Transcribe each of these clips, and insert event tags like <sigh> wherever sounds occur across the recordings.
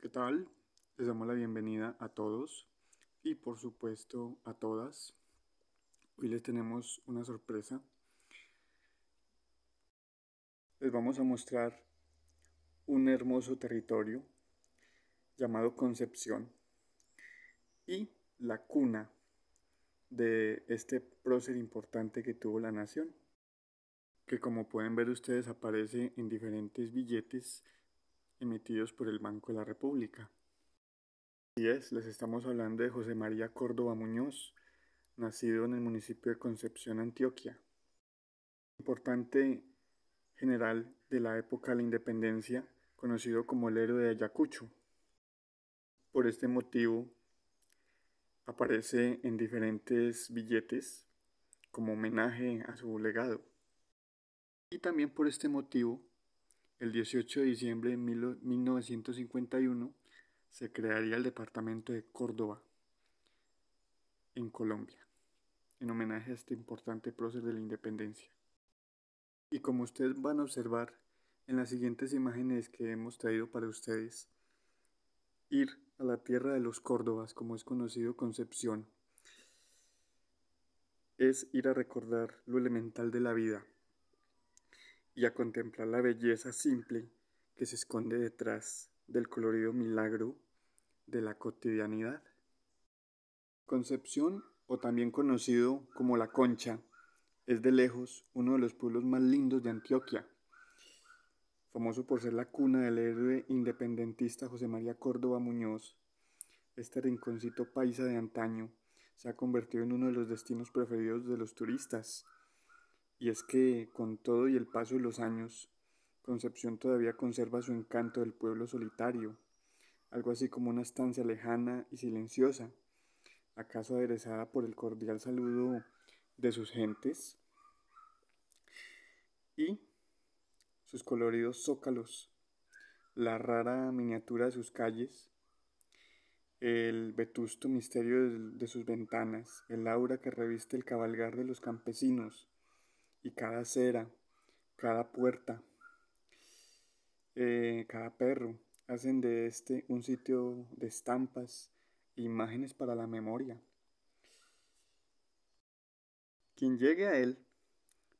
¿Qué tal? Les damos la bienvenida a todos y por supuesto a todas. Hoy les tenemos una sorpresa. Les vamos a mostrar un hermoso territorio llamado Concepción y la cuna de este prócer importante que tuvo la nación, que como pueden ver ustedes aparece en diferentes billetes emitidos por el Banco de la República. Y es, les estamos hablando de José María Córdoba Muñoz, nacido en el municipio de Concepción, Antioquia. Importante general de la época de la independencia, conocido como el héroe de Ayacucho. Por este motivo, aparece en diferentes billetes como homenaje a su legado. Y también por este motivo el 18 de diciembre de 1951 se crearía el departamento de Córdoba en Colombia, en homenaje a este importante prócer de la independencia. Y como ustedes van a observar en las siguientes imágenes que hemos traído para ustedes, ir a la tierra de los Córdobas, como es conocido Concepción, es ir a recordar lo elemental de la vida y a contemplar la belleza simple que se esconde detrás del colorido milagro de la cotidianidad. Concepción, o también conocido como La Concha, es de lejos uno de los pueblos más lindos de Antioquia, famoso por ser la cuna del héroe independentista José María Córdoba Muñoz. Este rinconcito paisa de antaño se ha convertido en uno de los destinos preferidos de los turistas, y es que, con todo y el paso de los años, Concepción todavía conserva su encanto del pueblo solitario, algo así como una estancia lejana y silenciosa, acaso aderezada por el cordial saludo de sus gentes y sus coloridos zócalos, la rara miniatura de sus calles, el vetusto misterio de sus ventanas, el aura que reviste el cabalgar de los campesinos, y cada acera, cada puerta, eh, cada perro, hacen de este un sitio de estampas e imágenes para la memoria. Quien llegue a él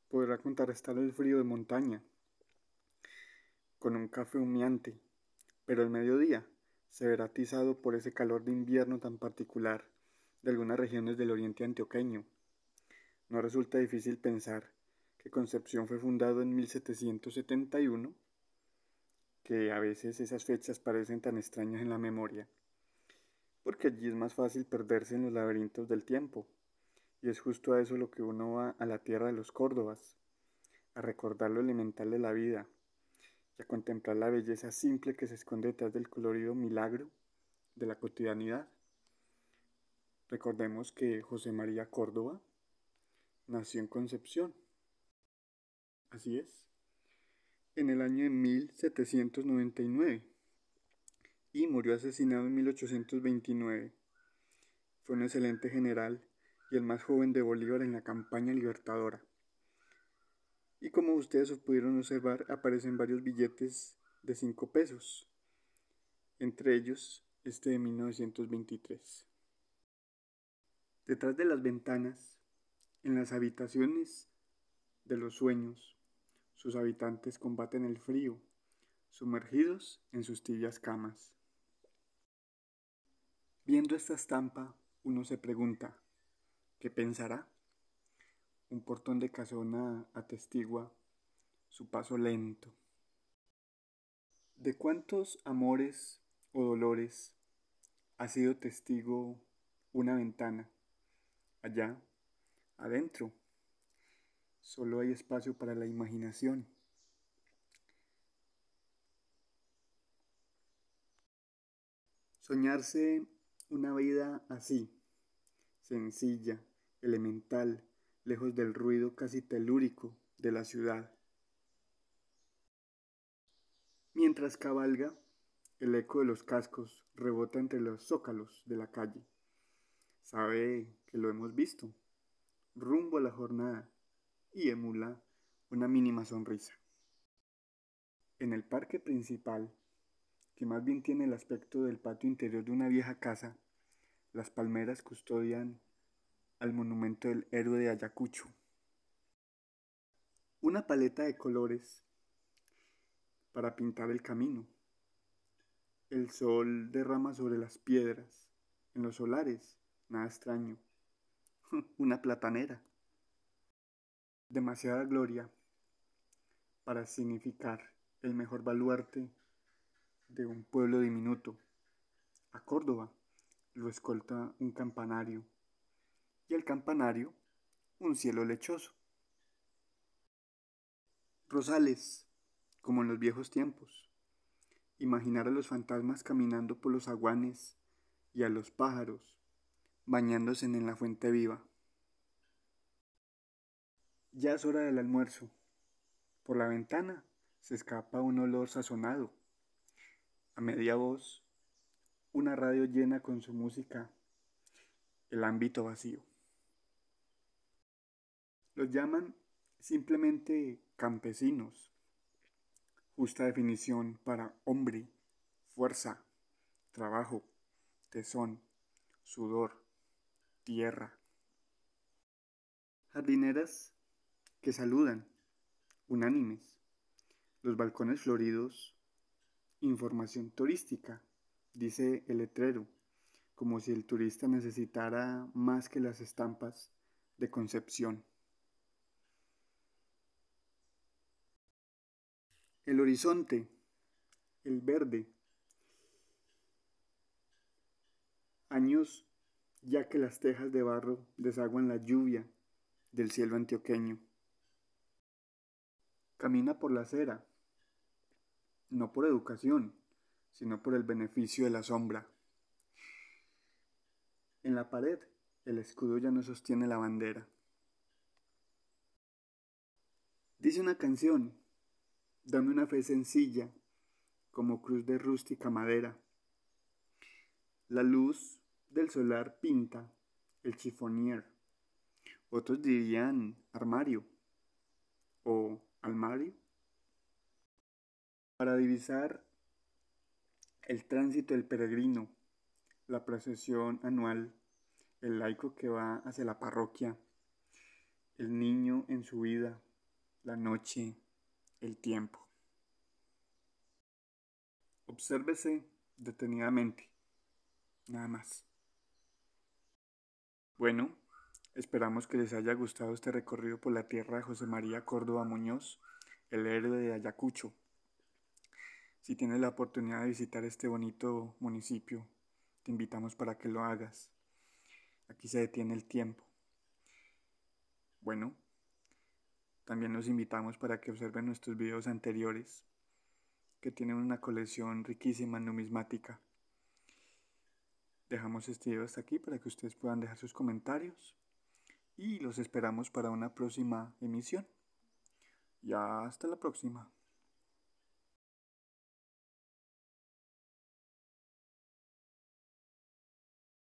podrá contrarrestar el frío de montaña con un café humeante, pero el mediodía se verá atizado por ese calor de invierno tan particular de algunas regiones del oriente antioqueño. No resulta difícil pensar Concepción fue fundado en 1771, que a veces esas fechas parecen tan extrañas en la memoria, porque allí es más fácil perderse en los laberintos del tiempo, y es justo a eso lo que uno va a la tierra de los Córdobas, a recordar lo elemental de la vida, y a contemplar la belleza simple que se esconde detrás del colorido milagro de la cotidianidad. Recordemos que José María Córdoba nació en Concepción, Así es. En el año de 1799 y murió asesinado en 1829. Fue un excelente general y el más joven de Bolívar en la campaña libertadora. Y como ustedes pudieron observar, aparecen varios billetes de 5 pesos, entre ellos este de 1923. Detrás de las ventanas, en las habitaciones de los sueños, sus habitantes combaten el frío, sumergidos en sus tibias camas. Viendo esta estampa, uno se pregunta, ¿qué pensará? Un portón de casona atestigua su paso lento. ¿De cuántos amores o dolores ha sido testigo una ventana, allá, adentro, solo hay espacio para la imaginación. Soñarse una vida así, sencilla, elemental, lejos del ruido casi telúrico de la ciudad. Mientras cabalga, el eco de los cascos rebota entre los zócalos de la calle. Sabe que lo hemos visto, rumbo a la jornada, y emula una mínima sonrisa. En el parque principal, que más bien tiene el aspecto del patio interior de una vieja casa, las palmeras custodian al monumento del héroe de Ayacucho. Una paleta de colores para pintar el camino. El sol derrama sobre las piedras, en los solares, nada extraño. <laughs> una platanera demasiada gloria para significar el mejor baluarte de un pueblo diminuto. A Córdoba lo escolta un campanario y al campanario un cielo lechoso. Rosales, como en los viejos tiempos. Imaginar a los fantasmas caminando por los aguanes y a los pájaros bañándose en la fuente viva. Ya es hora del almuerzo. Por la ventana se escapa un olor sazonado. A media voz, una radio llena con su música el ámbito vacío. Los llaman simplemente campesinos. Justa definición para hombre, fuerza, trabajo, tesón, sudor, tierra. Jardineras que saludan, unánimes, los balcones floridos, información turística, dice el letrero, como si el turista necesitara más que las estampas de Concepción. El horizonte, el verde, años ya que las tejas de barro desaguan la lluvia del cielo antioqueño. Camina por la acera, no por educación, sino por el beneficio de la sombra. En la pared, el escudo ya no sostiene la bandera. Dice una canción, dame una fe sencilla, como cruz de rústica madera. La luz del solar pinta el chifonier. Otros dirían armario o Mali para divisar el tránsito del peregrino, la procesión anual, el laico que va hacia la parroquia, el niño en su vida, la noche, el tiempo. Obsérvese detenidamente, nada más. Bueno, Esperamos que les haya gustado este recorrido por la tierra de José María Córdoba Muñoz, el héroe de Ayacucho. Si tienes la oportunidad de visitar este bonito municipio, te invitamos para que lo hagas. Aquí se detiene el tiempo. Bueno, también los invitamos para que observen nuestros videos anteriores, que tienen una colección riquísima numismática. Dejamos este video hasta aquí para que ustedes puedan dejar sus comentarios y los esperamos para una próxima emisión. Ya hasta la próxima.